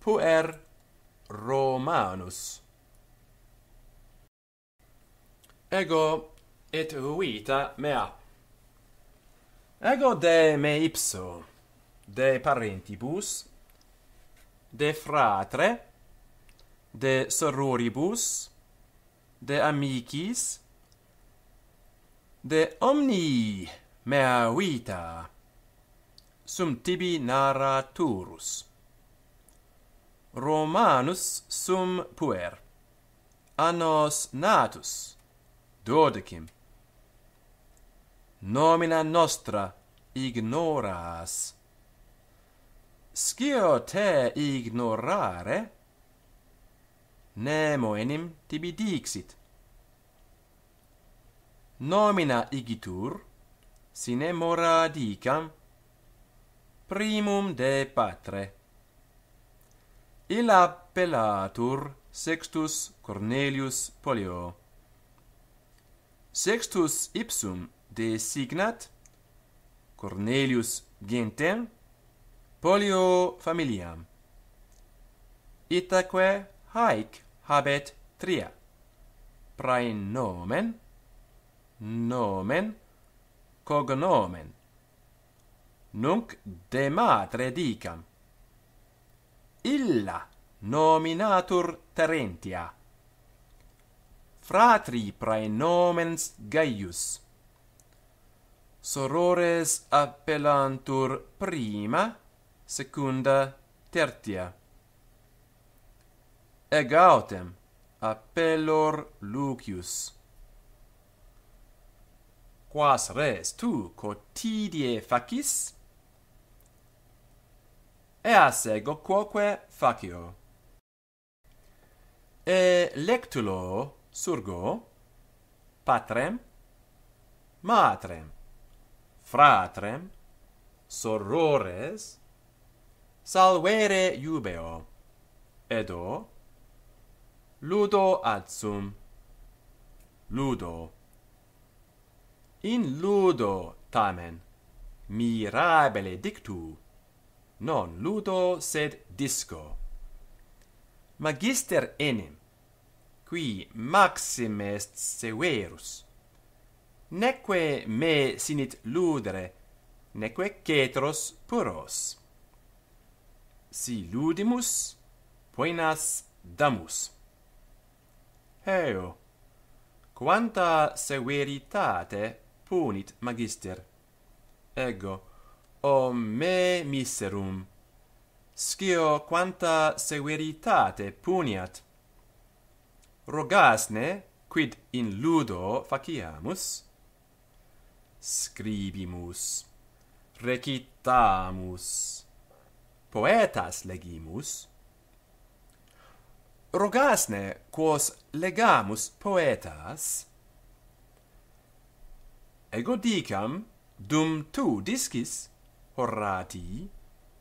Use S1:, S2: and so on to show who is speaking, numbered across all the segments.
S1: puer romanus ego et vita mea ego de me ipso de parentibus de fratre de sororibus de amicis de omni mea vita sum tibi narraturus Romanus sum puer. Annos natus. Dodecim. Nomina nostra ignoras. Scio te ignorare? Nemo enim tibi dixit. Nomina igitur, sine mora dicam, primum de patre illa appellatur sextus Cornelius Polio. Sextus ipsum designat Cornelius Gentem Polio familiam. Itaque haec habet tria. Praen nomen, nomen, cognomen. Nunc de matre dicam nominatur Terentia Fratri praenomens Gaius Sorores appellantur prima secunda tertia Egautem appellor Lucius Quas res tu cotidie facis eas ego quoque facio. E lectulo surgo patrem, matrem, fratrem, sorores, salvere iubeo, edo, ludo ad sum, ludo. In ludo tamen, mirabile dictu, non ludo sed disco magister enim qui maxime est severus neque me sinit ludere neque cetros puros si ludimus poenas damus heo quanta severitate punit magister ego o me miserum scio quanta severitate puniat rogasne quid in ludo faciamus scribimus recitamus poetas legimus rogasne quos legamus poetas ego dicam dum tu discis Horati,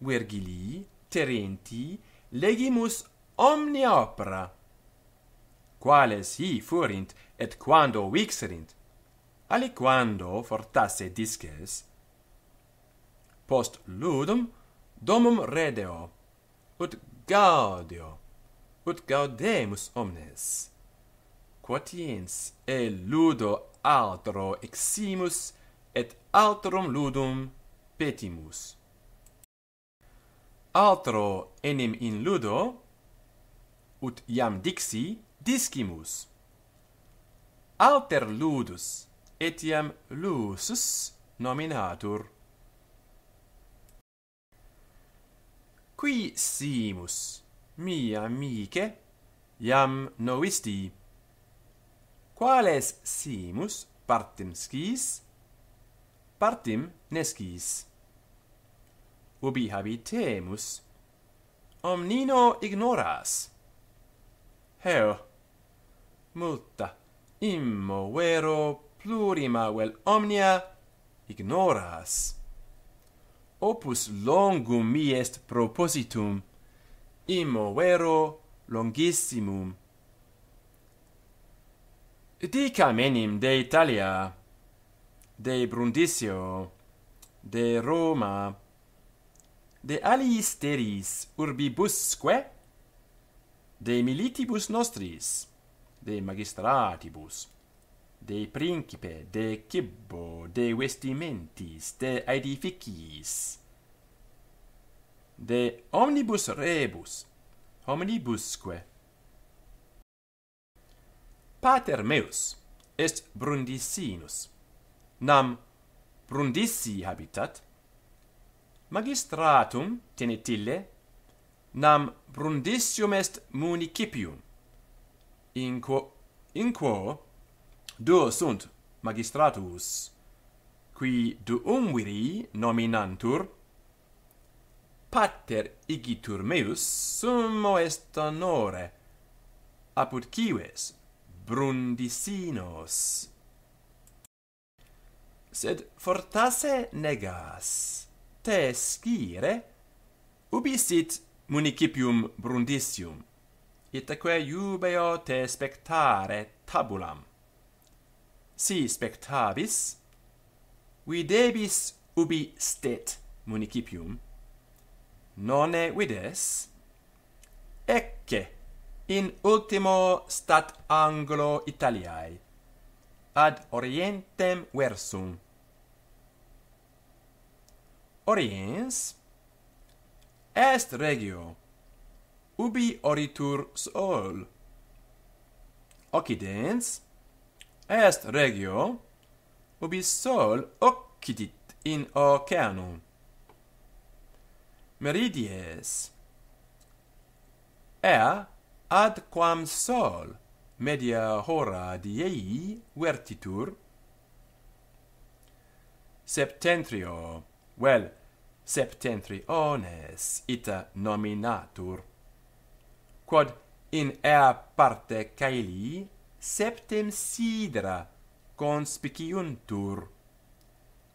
S1: Vergili, Terenti, legimus omnia opera. Quales hi furint et quando vixerint? Aliquando fortasse disces. Post ludum domum redeo, ut gaudio, ut gaudemus omnes. Quotiens e ludo altro eximus et altrum ludum petimus. Altro enim in ludo, ut iam dixi, discimus. Alter ludus, etiam lusus nominatur. Qui simus, mia amice iam novisti? Quales simus partim scis, partim nescis? ubi habitemus omnino ignoras heo multa immo vero plurima vel omnia ignoras opus longum mi est propositum immo vero longissimum dicam enim de italia de brundisio de roma de aliis teris urbibusque de militibus nostris de magistratibus de principe de cibbo, de vestimentis de edificis de omnibus rebus omnibusque pater meus est brundisinus nam brundisi habitat magistratum tenetille nam brundissium est municipium in quo in quo duo sunt magistratus qui duumviri nominantur pater igitur meus summo est honore apud cives brundissinos. sed fortasse negas te scire ubi sit municipium brundisium itaque iubeo te spectare tabulam si spectabis videbis ubi stet municipium nonne vides ecce in ultimo stat anglo italiae ad orientem versum Oriens est regio ubi oritur sol Occidens est regio ubi sol occidit in oceano Meridies Ea ad quam sol media hora diei vertitur septentrio vel septentriones ita nominatur quod in ea parte caeli septem sidra conspiciuntur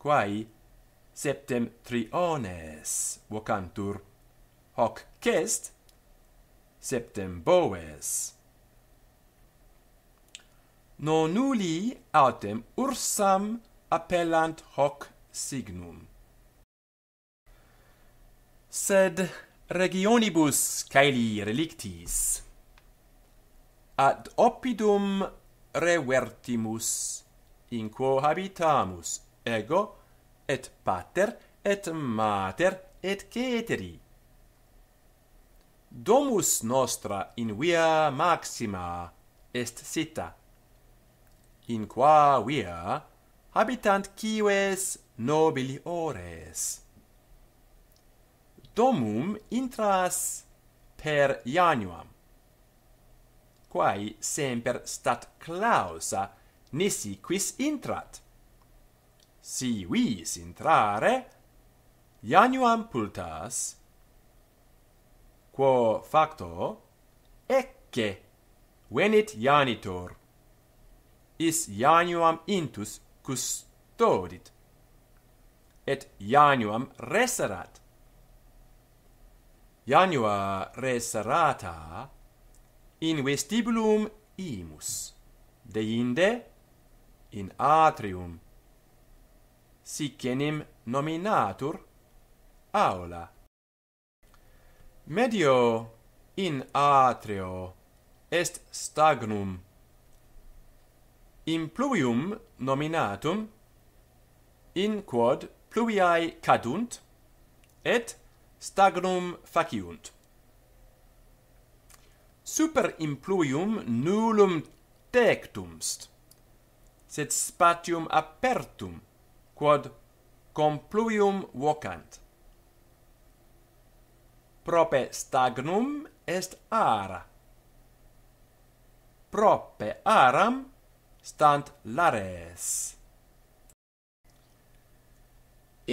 S1: quae septem triones vocantur hoc cest septem boes non uli autem ursam appellant hoc signum sed regionibus caeli relictis. Ad opidum revertimus, in quo habitamus ego, et pater, et mater, et ceteri. Domus nostra in via maxima est sita, in qua via habitant cives nobili ores domum intras per januam quae semper stat clausa nisi quis intrat si vis intrare januam pultas quo facto ecce venit janitor is januam intus custodit et januam reserat Janua reserata in vestibulum imus deinde in atrium sic enim nominatur aula medio in atrio est stagnum in pluvium nominatum in quod pluviae cadunt et stagnum faciunt. Super impluium nullum tectum st, sed spatium apertum, quod compluium vocant. Prope stagnum est ara. Prope aram stant lares.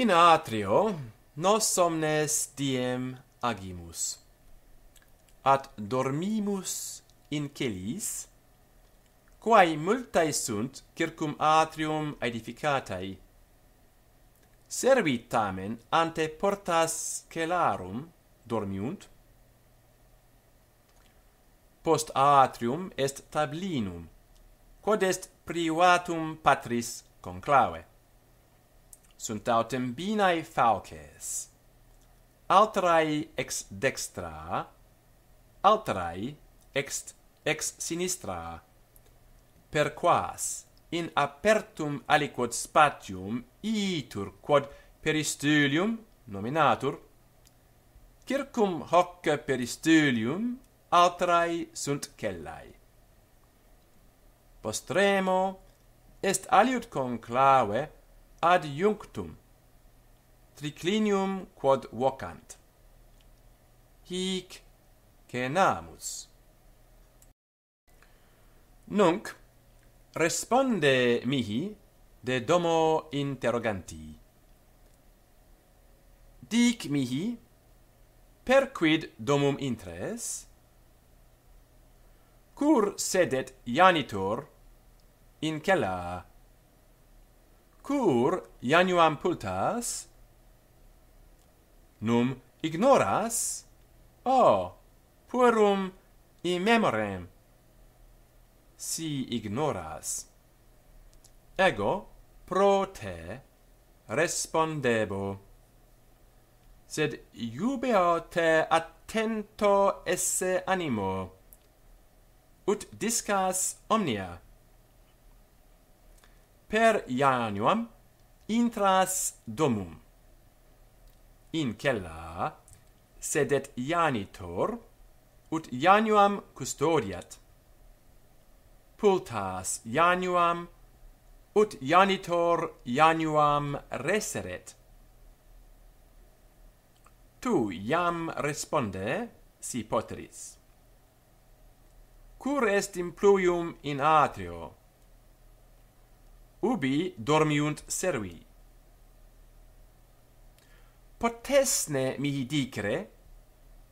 S1: In atrio, nos omnes diem agimus at dormimus in celis quae multae sunt circum atrium edificatae servi tamen ante portas celarum dormiunt post atrium est tablinum quod est privatum patris conclave sunt autem binae fauces, Altrae ex dextra, altrae ex, ex sinistra. Per quas in apertum aliquod spatium itur quod peristulium nominatur, circum hoc peristulium altrae sunt cellae. Postremo est aliud conclave ad iunctum triclinium quod vocant hic kenamus nunc responde mihi de domo interroganti dic mihi per quid domum intres cur sedet janitor in cella cur januam putas num ignoras o oh, puerum in memorem si ignoras ego pro te respondebo sed iubeo te attento esse animo ut discas omnia per Ianuam intras domum. In cella sedet Ianitor ut Ianuam custodiat. Pultas Ianuam ut Ianitor Ianuam reseret. Tu iam responde si poteris. Cur est in pluium in atrio ubi dormiunt servi. Potesne mihi dicere,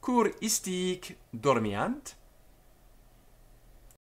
S1: cur istiic dormiant?